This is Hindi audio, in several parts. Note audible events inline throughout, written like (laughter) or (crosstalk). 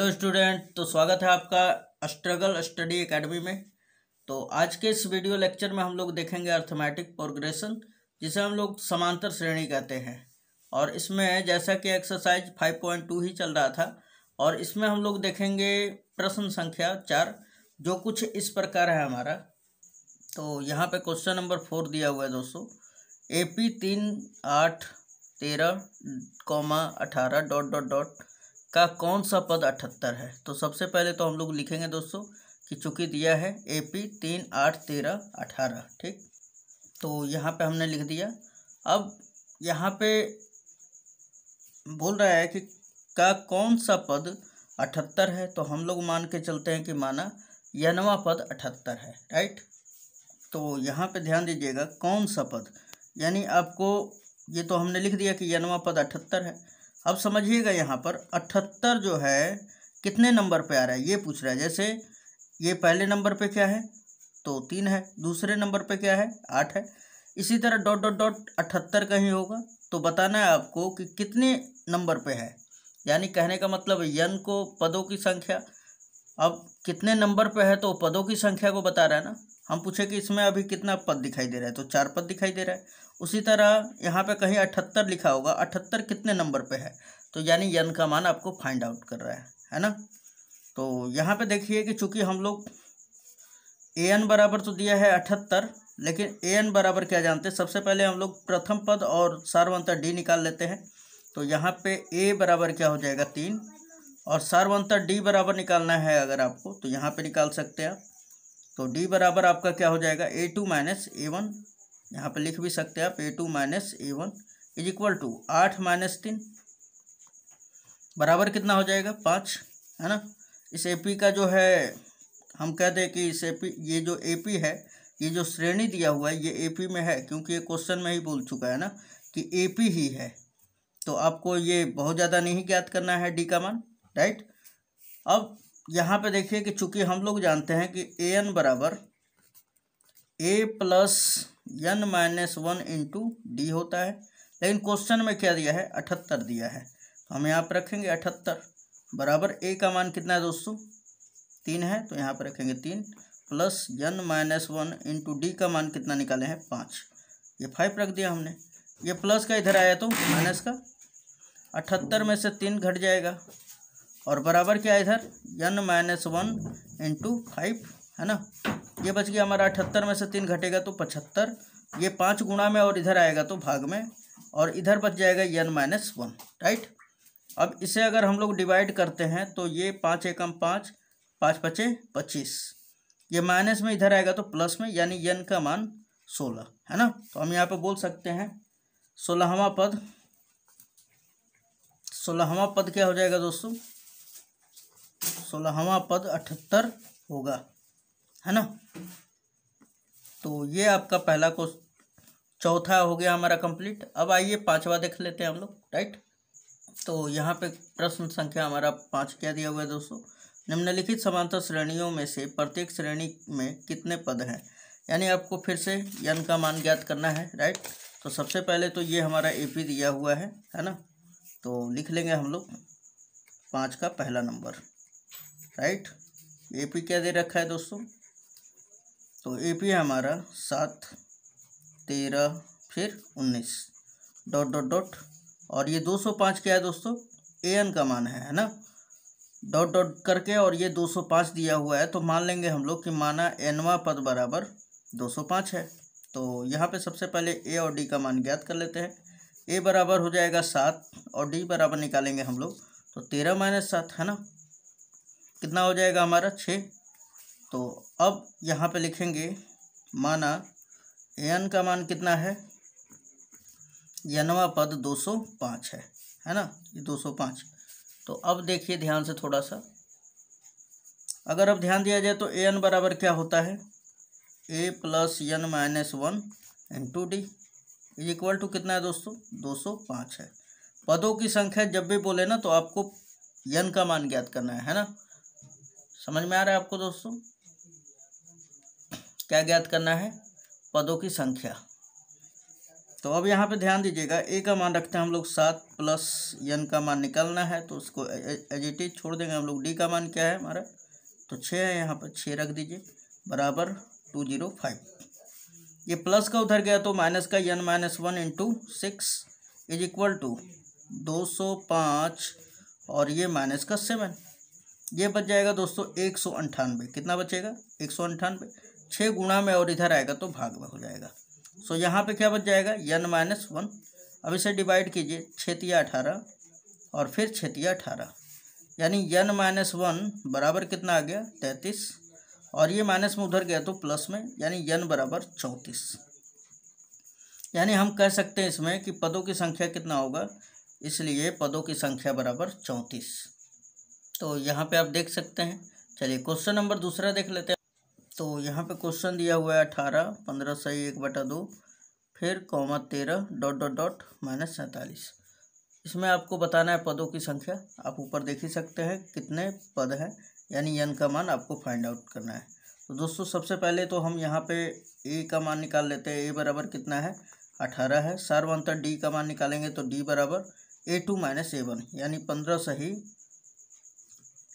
हेलो स्टूडेंट तो स्वागत है आपका स्ट्रगल स्टडी एकेडमी में तो आज के इस वीडियो लेक्चर में हम लोग देखेंगे अर्थमेटिक प्रोग्रेशन जिसे हम लोग समांतर श्रेणी कहते हैं और इसमें जैसा कि एक्सरसाइज 5.2 ही चल रहा था और इसमें हम लोग देखेंगे प्रश्न संख्या चार जो कुछ इस प्रकार है हमारा तो यहाँ पे क्वेश्चन नंबर फोर दिया हुआ है दोस्तों ए पी तीन आठ तेरह कॉमा अठारह डॉट डॉट डॉट का कौन सा पद अठहत्तर है तो सबसे पहले तो हम लोग लिखेंगे दोस्तों कि चूंकि दिया है ए पी तीन आठ तेरह अठारह ठीक तो यहाँ पे हमने लिख दिया अब यहाँ पे बोल रहा है कि का कौन सा पद अठहत्तर है तो हम लोग मान के चलते हैं कि माना यनवा पद अठहत्तर है राइट तो यहाँ पे ध्यान दीजिएगा कौन सा पद यानी आपको ये तो हमने लिख दिया कि यनवा पद अठहत्तर है अब समझिएगा यहाँ पर अठहत्तर जो है कितने नंबर पे आ रहा है ये पूछ रहा है जैसे ये पहले नंबर पे क्या है तो तीन है दूसरे नंबर पे क्या है आठ है इसी तरह डॉट डॉट डॉट अठहत्तर कहीं होगा तो बताना है आपको कि कितने नंबर पे है यानी कहने का मतलब यन को पदों की संख्या अब कितने नंबर पे है तो पदों की संख्या को बता रहा है ना हम पूछे कि इसमें अभी कितना पद दिखाई दे रहा है तो चार पद दिखाई दे रहा है उसी तरह यहाँ पे कहीं अठहत्तर लिखा होगा अठहत्तर कितने नंबर पे है तो यानी यन का मान आपको फाइंड आउट कर रहा है है ना तो यहाँ पे देखिए कि चूंकि हम लोग ए एन बराबर तो दिया है अठहत्तर लेकिन ए एन बराबर क्या जानते हैं सबसे पहले हम लोग प्रथम पद और सार्वंतर डी निकाल लेते हैं तो यहाँ पर ए बराबर क्या हो जाएगा तीन और सार्वंतर डी बराबर निकालना है अगर आपको तो यहाँ पर निकाल सकते हैं आप तो डी बराबर आपका क्या हो जाएगा A two minus A one यहाँ पर लिख भी सकते हैं आप A two minus A one is equal to आठ माइनस तीन बराबर कितना हो जाएगा पाँच है ना इस ए पी का जो है हम कह दें कि इस ए पी ये जो ए पी है ये जो श्रेणी दिया हुआ है ये ए पी में है क्योंकि ये क्वेश्चन में ही बोल चुका है ना कि ए पी ही है तो आपको ये बहुत ज़्यादा नहीं ज्ञात करना है डी का मान राइट अब यहाँ पे देखिए कि चूंकि हम लोग जानते हैं कि ए एन बराबर A plus N minus one into D होता है लेकिन क्वेश्चन में क्या दिया है अठहत्तर दिया है तो हम यहाँ पर रखेंगे अठहत्तर बराबर ए का मान कितना है दोस्तों तीन है तो यहाँ पर रखेंगे तीन plus N minus one into D का मान कितना निकाले हैं पाँच ये फाइव रख दिया हमने ये प्लस का इधर आया तो माइनस का अठहत्तर में से तीन घट जाएगा और बराबर क्या है इधर N minus one into five है ना ये बच गया हमारा अठहत्तर में से तीन घटेगा तो पचहत्तर ये पाँच गुणा में और इधर आएगा तो भाग में और इधर बच जाएगा एन माइनस वन राइट अब इसे अगर हम लोग डिवाइड करते हैं तो ये पाँच एकम पाँच पाँच पचे पच्चीस ये माइनस में इधर आएगा तो प्लस में यानी यन का मान सोलह है ना तो हम यहाँ पर बोल सकते हैं सोलहवा पद सोलहवा पद क्या हो जाएगा दोस्तों सोलहवा पद अठहत्तर होगा है ना तो ये आपका पहला क्वेश्चन चौथा हो गया हमारा कंप्लीट अब आइए पांचवा देख लेते हैं हम लोग राइट तो यहाँ पे प्रश्न संख्या हमारा पाँच क्या दिया हुआ है दोस्तों निम्नलिखित समांतर श्रेणियों में से प्रत्येक श्रेणी में कितने पद हैं यानी आपको फिर से यन का मान ज्ञात करना है राइट तो सबसे पहले तो ये हमारा ए पी दिया हुआ है है ना तो लिख लेंगे हम लोग पाँच का पहला नंबर राइट ए पी क्या दे रखा है दोस्तों तो ए पी हमारा सात तेरह फिर उन्नीस डॉट डॉट डॉट और ये दो सौ पाँच क्या है दोस्तों ए एन का मान है है ना डॉट डॉट करके और ये दो सौ पाँच दिया हुआ है तो मान लेंगे हम लोग कि माना एनवा पद बराबर दो सौ पाँच है तो यहाँ पे सबसे पहले ए और डी का मान ज्ञात कर लेते हैं ए बराबर हो जाएगा सात और डी बराबर निकालेंगे हम लोग तो तेरह माइनस सात है ना कितना हो जाएगा हमारा छः तो अब यहाँ पे लिखेंगे माना एन का मान कितना है यनवा पद दो सौ पाँच है है ना ये पाँच तो अब देखिए ध्यान से थोड़ा सा अगर अब ध्यान दिया जाए तो ए एन बराबर क्या होता है A plus N minus one into D is equal to कितना है दोस्तों दो सौ पाँच है पदों की संख्या जब भी बोले ना तो आपको यन का मान ज्ञात करना है है ना समझ में आ रहा है आपको दोस्तों क्या ज्ञात करना है पदों की संख्या तो अब यहाँ पे ध्यान दीजिएगा ए का मान रखते हैं हम लोग सात प्लस यन का मान निकालना है तो उसको एजिटी छोड़ देंगे हम लोग डी का मान क्या है हमारा तो छः है यहाँ पर छः रख दीजिए बराबर टू जीरो फाइव ये प्लस का उधर गया तो माइनस का N minus one into six is equal to दो सौ पाँच और ये माइनस का सेवन ये बच जाएगा दोस्तों एक सौ अंठानवे कितना बचेगा एक सौ अंठानवे छः गुणा में और इधर आएगा तो भाग में हो जाएगा सो यहाँ पे क्या बच जाएगा यन माइनस वन अब इसे डिवाइड कीजिए छतिया अठारह और फिर छतिया अठारह यानी यन माइनस वन बराबर कितना आ गया तैंतीस और ये माइनस में उधर गया तो प्लस में यानी यन बराबर चौंतीस यानी हम कह सकते हैं इसमें कि पदों की संख्या कितना होगा इसलिए पदों की संख्या बराबर चौंतीस तो यहाँ पे आप देख सकते हैं चलिए क्वेश्चन नंबर दूसरा देख लेते हैं तो यहाँ पे क्वेश्चन दिया हुआ है अठारह पंद्रह सही एक बटा दो फिर कौमा तेरह डॉट डॉट डॉट माइनस सैंतालीस इसमें आपको बताना है पदों की संख्या आप ऊपर देख ही सकते हैं कितने पद हैं यानी यन का मान आपको फाइंड आउट करना है तो दोस्तों सबसे पहले तो हम यहाँ पे ए का मान निकाल लेते हैं ए बराबर कितना है अठारह है अंतर डी का मान निकालेंगे तो डी बराबर A two minus A one यानी पंद्रह सही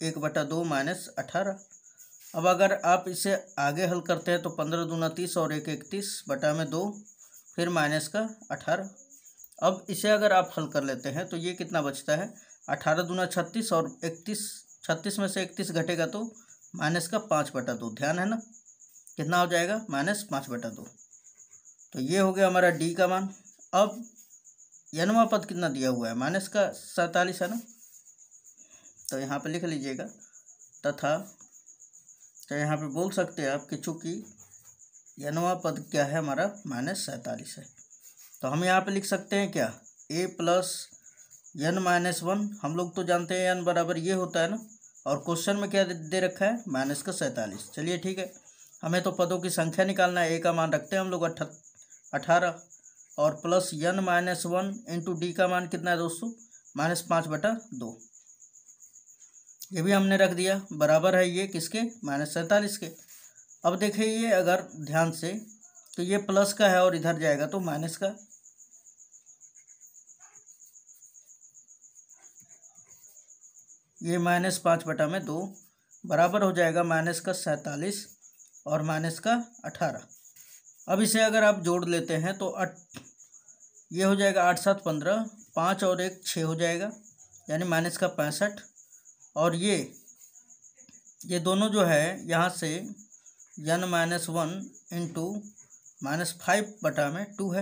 एक बटा दो माइनस अठारह अब अगर आप इसे आगे हल करते हैं तो पंद्रह दूना तीस और एक इकतीस बटा में दो फिर माइनस का अठारह अब इसे अगर आप हल कर लेते हैं तो ये कितना बचता है अठारह दूना छत्तीस और इकतीस छत्तीस में से इकतीस घटेगा तो माइनस का पाँच बटा दो ध्यान है ना कितना हो जाएगा माइनस पाँच बटा दो तो ये हो गया हमारा डी का मान अब यनवा पद कितना दिया हुआ है माइनस का सैंतालीस है ना तो यहाँ पे लिख लीजिएगा तथा तो यहाँ पे बोल सकते हैं आप कि चूँकि यनवा पद क्या है हमारा माइनस सैंतालीस है तो हम यहाँ पे लिख सकते हैं क्या A plus N minus one हम लोग तो जानते हैं यन बराबर ये होता है ना और क्वेश्चन में क्या दे रखा है माइनस का सैंतालीस चलिए ठीक है हमें तो पदों की संख्या निकालना है ए का मान रखते हैं हम लोग अठारह और plus N minus one into D का मान कितना है दोस्तों माइनस पाँच बटा दो ये भी हमने रख दिया बराबर है ये किसके माइनस सैंतालीस के अब देखिए ये अगर ध्यान से तो ये प्लस का है और इधर जाएगा तो माइनस का ये माइनस पाँच बटा में दो बराबर हो जाएगा माइनस का सैंतालीस और माइनस का अठारह अब इसे अगर आप जोड़ लेते हैं तो अट ये हो जाएगा आठ सात पंद्रह पाँच और एक छः हो जाएगा यानी माइनस का पैंसठ और ये ये दोनों जो है यहाँ से N minus one into minus five बटा में टू है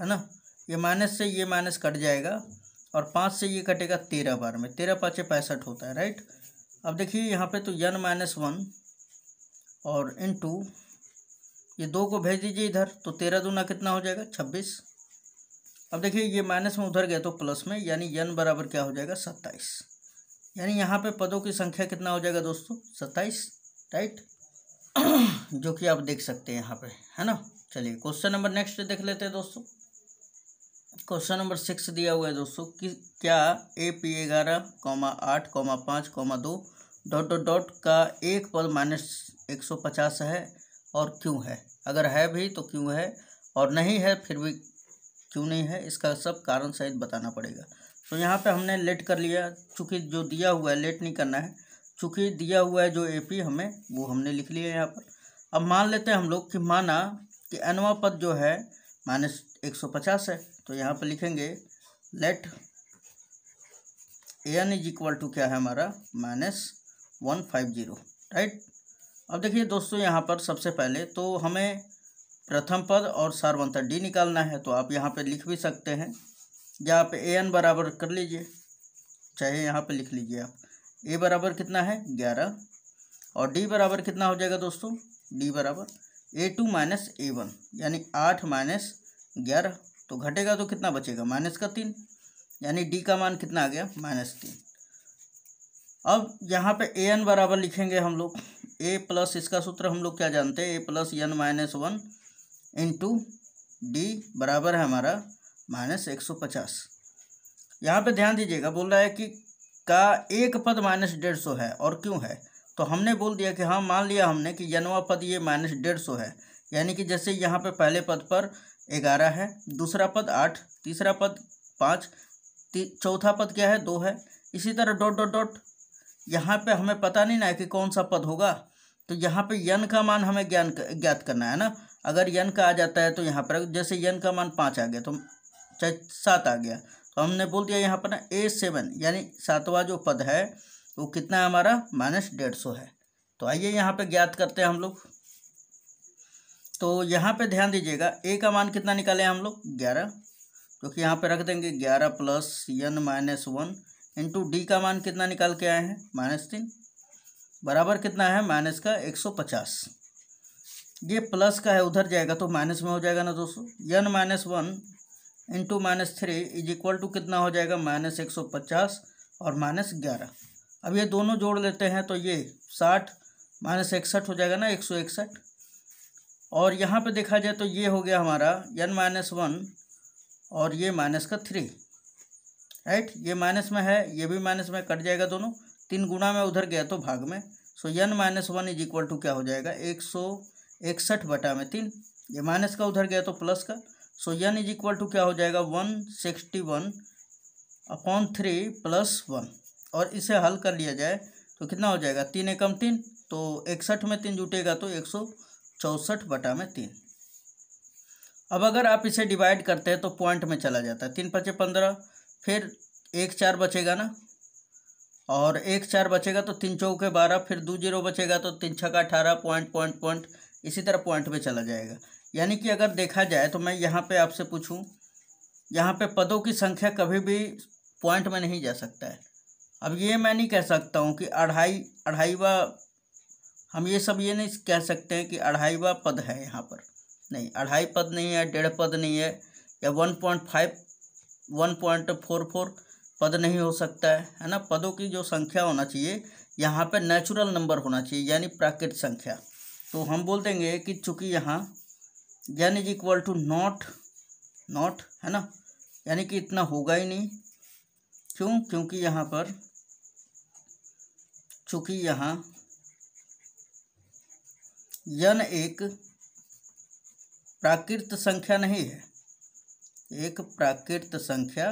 है ना ये माइनस से ये माइनस कट जाएगा और पाँच से ये कटेगा तेरह बार में तेरह पाँच पैंसठ होता है राइट अब देखिए यहाँ पे तो यन माइनस वन और इंटू ये दो को भेज दीजिए इधर तो तेरह दूना कितना हो जाएगा छब्बीस अब देखिए ये माइनस में उधर गया तो प्लस में यानी यन बराबर क्या हो जाएगा सत्ताईस यानी यहाँ पे पदों की संख्या कितना हो जाएगा दोस्तों सत्ताईस राइट (coughs) जो कि आप देख सकते हैं यहाँ पे है ना चलिए क्वेश्चन नंबर नेक्स्ट देख लेते हैं दोस्तों क्वेश्चन नंबर सिक्स दिया हुआ है दोस्तों कि क्या ए पी ग्यारह कॉमा आठ कॉमा पाँच कॉमा दो डॉट डॉट डॉट का एक पद माइनस एक सौ पचास है और क्यों है अगर है भी तो क्यों है और नहीं है फिर भी क्यों नहीं है इसका सब कारण सहित बताना पड़ेगा तो यहाँ पे हमने लेट कर लिया चूँकि जो दिया हुआ है लेट नहीं करना है चूँकि दिया हुआ है जो ए पी हमें वो हमने लिख लिया यहाँ पर अब मान लेते हैं हम लोग कि माना कि एनवा पद जो है माइनस एक सौ पचास है तो यहाँ पर लिखेंगे let A N is equal to क्या है हमारा minus one five zero right अब देखिए दोस्तों यहाँ पर सबसे पहले तो हमें प्रथम पद और सार्वंतर डी निकालना है तो आप यहाँ पर लिख भी सकते हैं या आप ए एन बराबर कर लीजिए चाहे यहाँ पे लिख लीजिए आप ए बराबर कितना है ग्यारह और डी बराबर कितना हो जाएगा दोस्तों डी बराबर A two minus A one यानी आठ माइनस ग्यारह तो घटेगा तो कितना बचेगा माइनस का तीन यानी डी का मान कितना आ गया माइनस तीन अब यहाँ पे ए एन बराबर लिखेंगे हम लोग ए प्लस इसका सूत्र हम लोग क्या जानते हैं A plus N minus one into D बराबर है हमारा माइनस एक सौ पचास यहाँ पर ध्यान दीजिएगा बोल रहा है कि का एक पद माइनस डेढ़ सौ है और क्यों है तो हमने बोल दिया कि हाँ मान लिया हमने कि यनवा पद ये माइनस डेढ़ सौ है यानी कि जैसे यहाँ पे पहले पद पर ग्यारह है दूसरा पद आठ तीसरा पद पाँच चौथा पद क्या है दो है इसी तरह डॉट डॉट डॉट यहाँ पे हमें पता नहीं ना है कि कौन सा पद होगा तो यहाँ पे यन का मान हमें ज्ञान ज्ञात करना है ना अगर यन का आ जाता है तो यहाँ पर जैसे यन का मान पाँच आ गया तो सात आ गया तो हमने बोल दिया यहाँ पर ना ए सेवन यानी सातवा जो पद है वो कितना है हमारा माइनस डेढ़ सौ है तो आइए यहाँ पे ज्ञात करते हैं हम लोग तो यहाँ पे ध्यान दीजिएगा ए का मान कितना निकाले हम लोग ग्यारह क्योंकि यहाँ पे रख देंगे ग्यारह plus N minus one into D का मान कितना निकाल के आए हैं माइनस तीन बराबर कितना है माइनस का एक सौ पचास ये प्लस का है उधर जाएगा तो माइनस में हो जाएगा ना दोस्तों N minus one into minus three is equal to कितना हो जाएगा माइनस एक सौ पचास और माइनस ग्यारह अब ये दोनों जोड़ लेते हैं तो ये साठ माइनस इकसठ हो जाएगा ना एक सौ इकसठ और यहाँ पे देखा जाए तो ये हो गया हमारा एन माइनस वन और ये माइनस का थ्री राइट ये माइनस में है ये भी माइनस में कट जाएगा दोनों तीन गुना में उधर गया तो भाग में so N minus one is equal to क्या हो जाएगा एक सौ इकसठ बटा में तीन ये माइनस का उधर गया तो प्लस का so N is equal to क्या हो जाएगा one sixty one upon three plus one और इसे हल कर लिया जाए तो कितना हो जाएगा तीन एकम तीन तो इकसठ में तीन जुटेगा तो एक सौ चौसठ बटा में तीन अब अगर आप इसे डिवाइड करते हैं तो पॉइंट में चला जाता है तीन पचे पंद्रह फिर एक चार बचेगा ना और एक चार बचेगा तो तीन चौके बारह फिर दो जीरो बचेगा तो तीन छः का अठारह पॉइंट पॉइंट पॉइंट इसी तरह पॉइंट में चला जाएगा यानी कि अगर देखा जाए तो मैं यहाँ पे आपसे पूछूं यहाँ पे पदों की संख्या कभी भी पॉइंट में नहीं जा सकता है अब ये मैं नहीं कह सकता हूँ कि अढ़ाई अढ़ाईवा हम ये सब ये नहीं कह सकते हैं कि अढ़ाईवा पद है यहाँ पर नहीं अढ़ाई पद नहीं है डेढ़ पद नहीं है या one point five one point four four पद नहीं हो सकता है है ना पदों की जो संख्या होना चाहिए यहाँ पे नेचुरल नंबर होना चाहिए यानी प्राकृत संख्या तो हम बोल देंगे कि चूँकि यहाँ N is equal to not not है ना यानी कि इतना होगा ही नहीं क्यों क्योंकि यहाँ पर चूंकि यहाँ यन एक प्राकृत संख्या नहीं है एक प्राकृत संख्या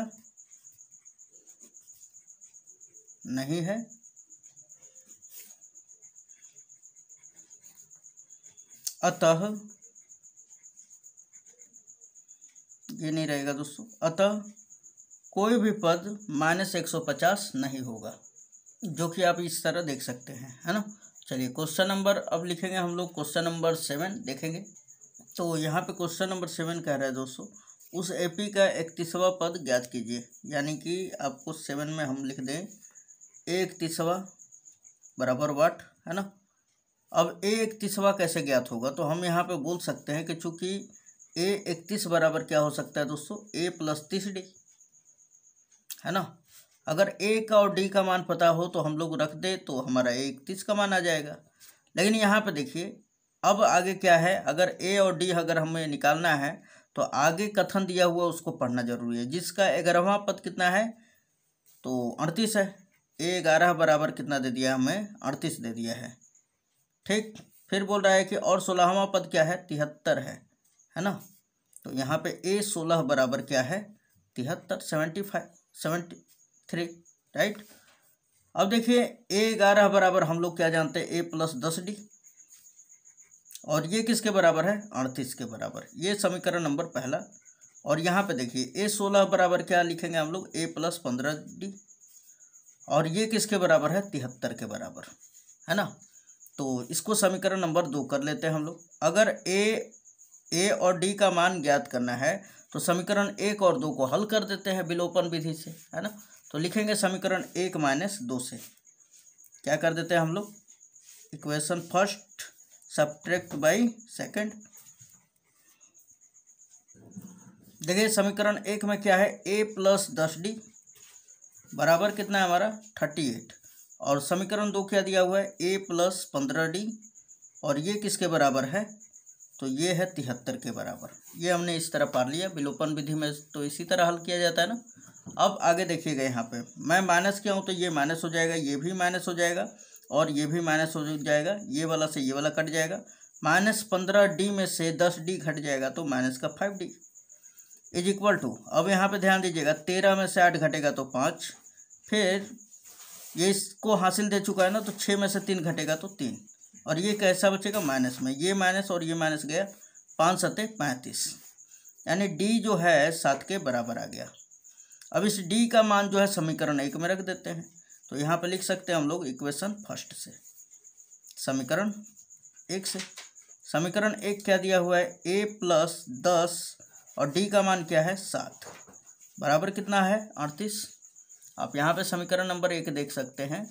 नहीं है अतः ये नहीं रहेगा दोस्तों अतः कोई भी पद माइनस एक सौ पचास नहीं होगा जो कि आप इस तरह देख सकते हैं है ना चलिए क्वेश्चन नंबर अब लिखेंगे हम लोग क्वेश्चन नंबर सेवन देखेंगे तो यहाँ पे क्वेश्चन नंबर सेवन कह रहा है दोस्तों उस एपी का इकतीसवा पद ज्ञात कीजिए यानी कि आपको सेवन में हम लिख दें ए इकतीसवा बराबर वाट है ना अब ए इकतीसवा कैसे ज्ञात होगा तो हम यहाँ पे बोल सकते हैं कि चूँकि ए इकतीस बराबर क्या हो सकता है दोस्तों ए प्लस तीस डी है ना अगर ए का और डी का मान पता हो तो हम लोग रख दे तो हमारा ए इकतीस का मान आ जाएगा लेकिन यहाँ पे देखिए अब आगे क्या है अगर ए और डी अगर हमें निकालना है तो आगे कथन दिया हुआ उसको पढ़ना जरूरी है जिसका ग्यारहवा पद कितना है तो अड़तीस है ए ग्यारह बराबर कितना दे दिया हमें अड़तीस दे दिया है ठीक फिर बोल रहा है कि और सोलहवा पद क्या है तिहत्तर है है ना तो यहाँ पे ए सोलह बराबर क्या है तिहत्तर seventy five seventy three right अब देखिए ए ग्यारह बराबर हम लोग क्या जानते हैं ए प्लस दस डी और ये किसके बराबर है अड़तीस के बराबर ये समीकरण नंबर पहला और यहाँ पे देखिए ए सोलह बराबर क्या लिखेंगे हम लोग ए प्लस पंद्रह डी और ये किसके बराबर है तिहत्तर के बराबर है ना तो इसको समीकरण नंबर दो कर लेते हैं हम लोग अगर ए ए और डी का मान ज्ञात करना है तो समीकरण एक और दो को हल कर देते हैं विलोपन विधि से है ना तो लिखेंगे समीकरण एक माइनस दो से क्या कर देते हैं हम लोग equation first subtract by second देखिए समीकरण एक में क्या है ए प्लस दस डी बराबर कितना है हमारा थर्टी एट और समीकरण दो क्या दिया हुआ है ए प्लस पंद्रह डी और ये किसके बराबर है तो ये है तिहत्तर के बराबर ये हमने इस तरह पार लिया विलोपन विधि में तो इसी तरह हल किया जाता है ना अब आगे देखिएगा यहाँ पे मैं माइनस किया हूँ तो ये माइनस हो जाएगा ये भी माइनस हो जाएगा और ये भी माइनस हो जाएगा ये वाला से ये वाला कट जाएगा माइनस पंद्रह डी में से दस डी घट जाएगा तो माइनस का five D is equal to अब यहाँ पे ध्यान दीजिएगा तेरह में से आठ घटेगा तो पाँच फिर ये इसको हासिल दे चुका है ना तो छः में से तीन घटेगा तो तीन और ये कैसा बचेगा माइनस में ये माइनस और ये माइनस गया पाँच सत्ते पैंतीस यानी डी जो है सात के बराबर आ गया अब इस डी का मान जो है समीकरण एक में रख देते हैं तो यहाँ पर लिख सकते हैं हम लोग इक्वेशन फर्स्ट से समीकरण एक से समीकरण एक क्या दिया हुआ है ए प्लस दस और डी का मान क्या है सात बराबर कितना है अड़तीस आप यहाँ पे समीकरण नंबर एक देख सकते हैं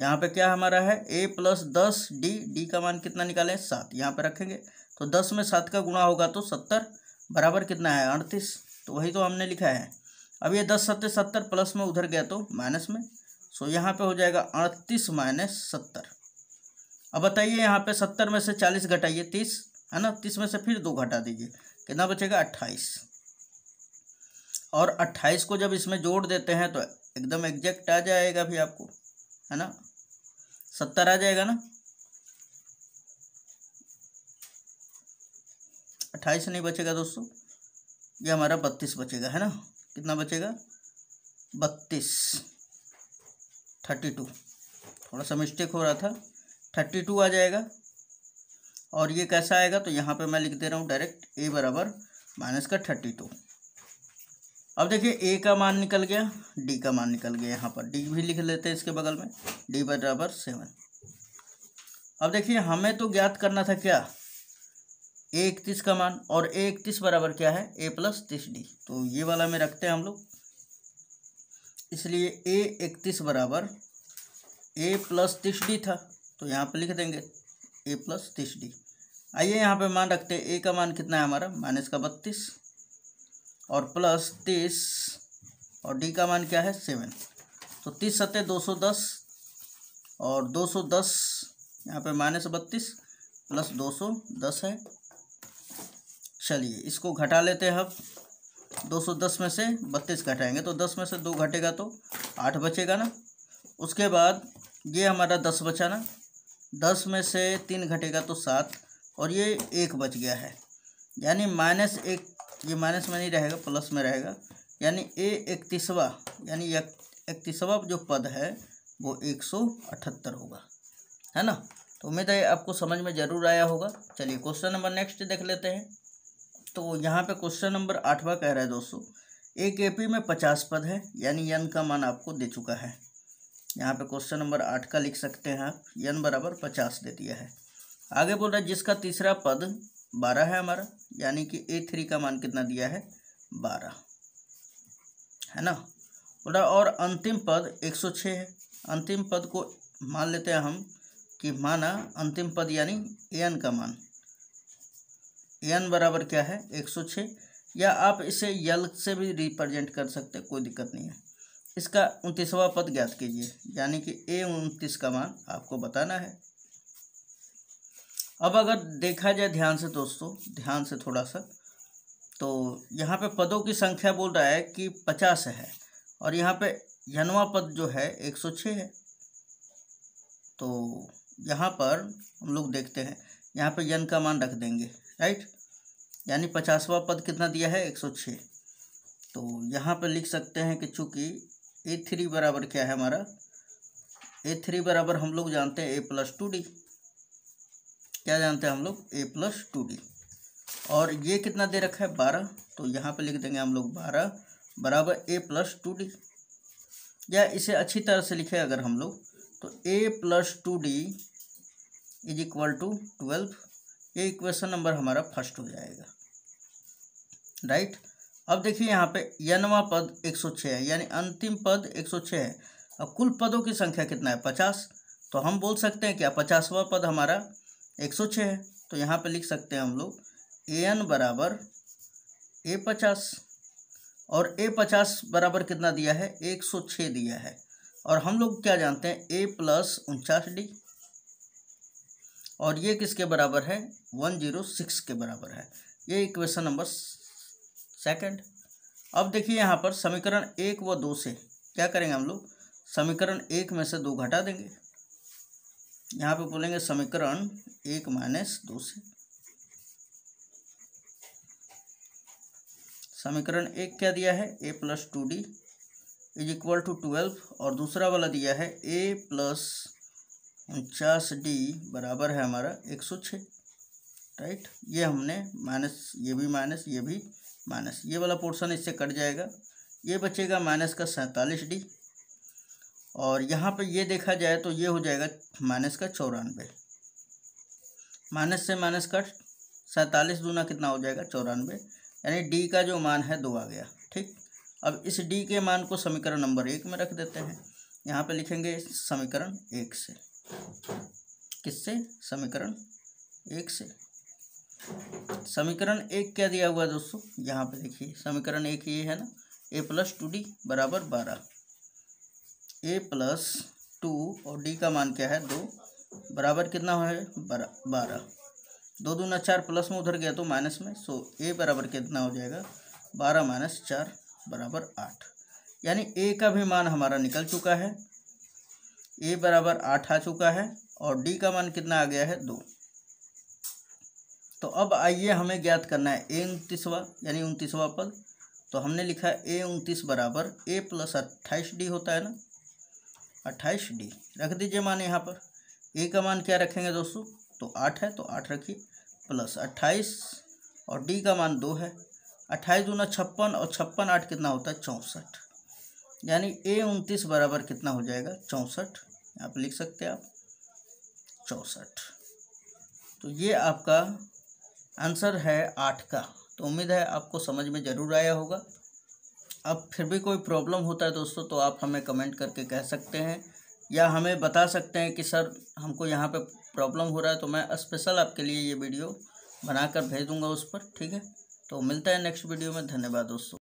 यहाँ पे क्या हमारा है ए प्लस दस डी डी का मान कितना निकालें सात यहाँ पे रखेंगे तो दस में सात का गुणा होगा तो सत्तर बराबर कितना है अड़तीस तो वही तो हमने लिखा है अब ये दस सत्य सत्तर प्लस में उधर गया तो माइनस में सो यहाँ पे हो जाएगा अड़तीस माइनस सत्तर अब बताइए यहाँ पे सत्तर में से चालीस घटाइए तीस है ना तीस में से फिर दो घटा दीजिए कितना बचेगा अट्ठाईस और अट्ठाईस को जब इसमें जोड़ देते हैं तो एकदम एग्जैक्ट आ जाएगा भी आपको है ना सत्तर आ जाएगा ना अट्ठाईस नहीं बचेगा दोस्तों ये हमारा बत्तीस बचेगा है ना कितना बचेगा बत्तीस थर्टी टू थोड़ा सा मिस्टेक हो रहा था थर्टी टू आ जाएगा और ये कैसा आएगा तो यहाँ पे मैं लिख दे रहा हूँ डायरेक्ट ए बराबर माइनस का थर्टी टू अब देखिए ए का मान निकल गया डी का मान निकल गया यहाँ पर डी भी लिख लेते हैं इसके बगल में डी बराबर सेवन अब देखिए हमें तो ज्ञात करना था क्या ए इकतीस का मान और ए इकतीस बराबर क्या है ए प्लस तीस डी तो ये वाला में रखते हैं हम लोग इसलिए ए इकतीस बराबर ए प्लस तीस डी था तो यहाँ पे लिख देंगे ए प्लस तीस डी आइए यहाँ पे मान रखते हैं ए का मान कितना है हमारा माइनस का बत्तीस और प्लस तीस और डी का मान क्या है सेवन तो तीस सत्य दो सौ दस और दो सौ दस यहाँ पर माइनस बत्तीस प्लस दो सौ दस है चलिए इसको घटा लेते हैं अब दो सौ दस में से बत्तीस घटाएंगे तो दस में से दो घटेगा तो आठ बचेगा ना उसके बाद ये हमारा दस बचा ना दस में से तीन घटेगा तो सात और ये एक बच गया है यानी माइनस एक ये माइनस में नहीं रहेगा प्लस में रहेगा यानी ए इकतीसवा यानी इकतीसवा जो पद है वो एक सौ अठहत्तर होगा है ना तो उम्मीद है आपको समझ में ज़रूर आया होगा चलिए क्वेश्चन नंबर नेक्स्ट देख लेते हैं तो यहाँ पे क्वेश्चन नंबर आठवा कह रहा है दोस्तों एक पी में पचास पद है यानी यन का मान आपको दे चुका है यहाँ पे क्वेश्चन नंबर आठ का लिख सकते हैं आप यन बराबर पचास दे दिया है आगे बोल रहा है जिसका तीसरा पद बारह है हमारा यानी कि ए थ्री का मान कितना दिया है बारह है ना बोला और अंतिम पद एक सौ छः है अंतिम पद को मान लेते हैं हम कि माना अंतिम पद यानी एन का मान एन बराबर क्या है एक सौ छः या आप इसे यल से भी रिप्रेजेंट कर सकते कोई दिक्कत नहीं है इसका उनतीसवा पद ज्ञात कीजिए यानी कि ए उनतीस का मान आपको बताना है अब अगर देखा जाए ध्यान से दोस्तों ध्यान से थोड़ा सा तो यहाँ पे पदों की संख्या बोल रहा है कि पचास है और यहाँ पे यनवा पद जो है एक सौ छः है तो यहाँ पर हम लोग देखते हैं यहाँ पे यन का मान रख देंगे राइट यानी पचासवा पद कितना दिया है एक सौ छः तो यहाँ पर लिख सकते हैं कि चूँकि ए थ्री बराबर क्या है हमारा ए थ्री बराबर हम लोग जानते हैं ए प्लस टू डी क्या जानते हैं हम लोग ए प्लस टू डी और ये कितना दे रखा है बारह तो यहाँ पे लिख देंगे हम लोग बारह बराबर ए प्लस टू डी या इसे अच्छी तरह से लिखे अगर हम लोग तो A plus two D is equal to twelve ये इक्वेशन नंबर हमारा फर्स्ट हो जाएगा राइट अब देखिए यहाँ पे यनवा पद एक सौ छः है यानी अंतिम पद एक सौ छः है अब कुल पदों की संख्या कितना है पचास तो हम बोल सकते हैं क्या पचासवा पद हमारा एक सौ छः है तो यहाँ पे लिख सकते हैं हम लोग ए एन बराबर ए पचास और ए पचास बराबर कितना दिया है एक सौ छः दिया है और हम लोग क्या जानते हैं ए प्लस उनचास डी और ये किसके बराबर है वन जीरो सिक्स के बराबर है ये इक्वेशन नंबर सेकंड अब देखिए यहाँ पर समीकरण एक व दो से क्या करेंगे हम लोग समीकरण एक में से दो घटा देंगे यहाँ पे बोलेंगे समीकरण एक माइनस दो से समीकरण एक क्या दिया है A plus two D is equal to twelve और दूसरा वाला दिया है ए प्लस उनचास डी बराबर है हमारा एक सौ छः राइट ये हमने माइनस ये भी माइनस ये भी माइनस ये वाला पोर्शन इससे कट जाएगा ये बचेगा माइनस का सैंतालीस डी और यहाँ पर ये देखा जाए तो ये हो जाएगा माइनस का चौरानवे माइनस से माइनस का सैंतालीस दूना कितना हो जाएगा चौरानवे यानी डी का जो मान है दो आ गया ठीक अब इस डी के मान को समीकरण नंबर एक में रख देते हैं यहाँ पे लिखेंगे समीकरण एक से किससे समीकरण एक से समीकरण एक क्या दिया हुआ है दोस्तों यहाँ पे देखिए समीकरण एक ये है ना ए प्लस टू डी बराबर बारह ए प्लस टू और डी का मान क्या है दो बराबर कितना है बारह दो दूना चार प्लस में उधर गया तो माइनस में सो ए बराबर कितना हो जाएगा बारह माइनस चार बराबर आठ यानी ए का भी मान हमारा निकल चुका है ए बराबर आठ आ चुका है और डी का मान कितना आ गया है दो तो अब आइए हमें ज्ञात करना है ए उनतीसवा यानी उनतीसवा पद तो हमने लिखा ए उनतीस बराबर ए प्लस अट्ठाईस डी होता है ना अट्ठाईस डी रख दीजिए मान यहाँ पर ए का मान क्या रखेंगे दोस्तों तो आठ है तो आठ रखिए प्लस अट्ठाईस और डी का मान दो है अट्ठाईस दूना छप्पन और छप्पन आठ कितना होता है चौंसठ यानी ए उनतीस बराबर कितना हो जाएगा चौंसठ आप लिख सकते हैं आप चौंसठ तो ये आपका आंसर है आठ का तो उम्मीद है आपको समझ में ज़रूर आया होगा अब फिर भी कोई प्रॉब्लम होता है दोस्तों तो आप हमें कमेंट करके कह सकते हैं या हमें बता सकते हैं कि सर हमको यहाँ पे प्रॉब्लम हो रहा है तो मैं स्पेशल आपके लिए ये वीडियो बनाकर भेज दूँगा उस पर ठीक है तो मिलता है नेक्स्ट वीडियो में धन्यवाद दोस्तों